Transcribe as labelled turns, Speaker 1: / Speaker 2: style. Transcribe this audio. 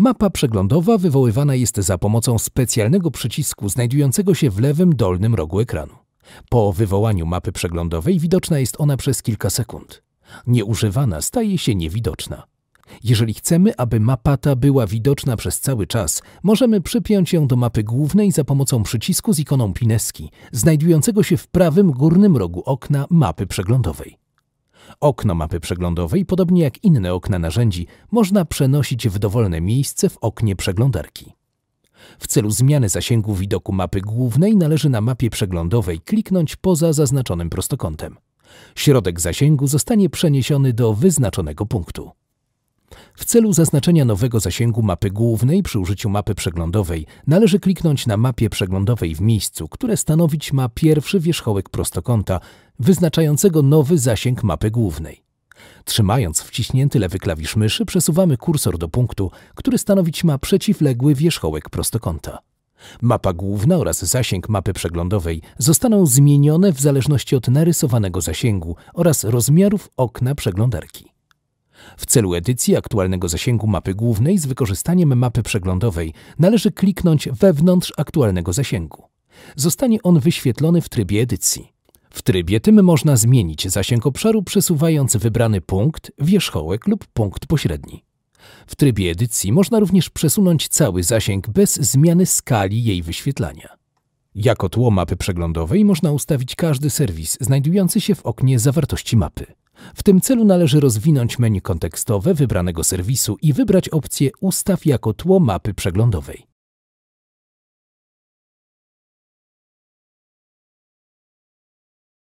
Speaker 1: Mapa przeglądowa wywoływana jest za pomocą specjalnego przycisku znajdującego się w lewym dolnym rogu ekranu. Po wywołaniu mapy przeglądowej widoczna jest ona przez kilka sekund. Nieużywana staje się niewidoczna. Jeżeli chcemy, aby mapa ta była widoczna przez cały czas, możemy przypiąć ją do mapy głównej za pomocą przycisku z ikoną pineski, znajdującego się w prawym górnym rogu okna mapy przeglądowej. Okno mapy przeglądowej, podobnie jak inne okna narzędzi, można przenosić w dowolne miejsce w oknie przeglądarki. W celu zmiany zasięgu widoku mapy głównej należy na mapie przeglądowej kliknąć poza zaznaczonym prostokątem. Środek zasięgu zostanie przeniesiony do wyznaczonego punktu. W celu zaznaczenia nowego zasięgu mapy głównej przy użyciu mapy przeglądowej należy kliknąć na mapie przeglądowej w miejscu, które stanowić ma pierwszy wierzchołek prostokąta, wyznaczającego nowy zasięg mapy głównej. Trzymając wciśnięty lewy klawisz myszy przesuwamy kursor do punktu, który stanowić ma przeciwległy wierzchołek prostokąta. Mapa główna oraz zasięg mapy przeglądowej zostaną zmienione w zależności od narysowanego zasięgu oraz rozmiarów okna przeglądarki. W celu edycji aktualnego zasięgu mapy głównej z wykorzystaniem mapy przeglądowej należy kliknąć wewnątrz aktualnego zasięgu. Zostanie on wyświetlony w trybie edycji. W trybie tym można zmienić zasięg obszaru przesuwając wybrany punkt, wierzchołek lub punkt pośredni. W trybie edycji można również przesunąć cały zasięg bez zmiany skali jej wyświetlania. Jako tło mapy przeglądowej można ustawić każdy serwis znajdujący się w oknie zawartości mapy. W tym celu należy rozwinąć menu kontekstowe wybranego serwisu i wybrać opcję Ustaw jako tło mapy przeglądowej.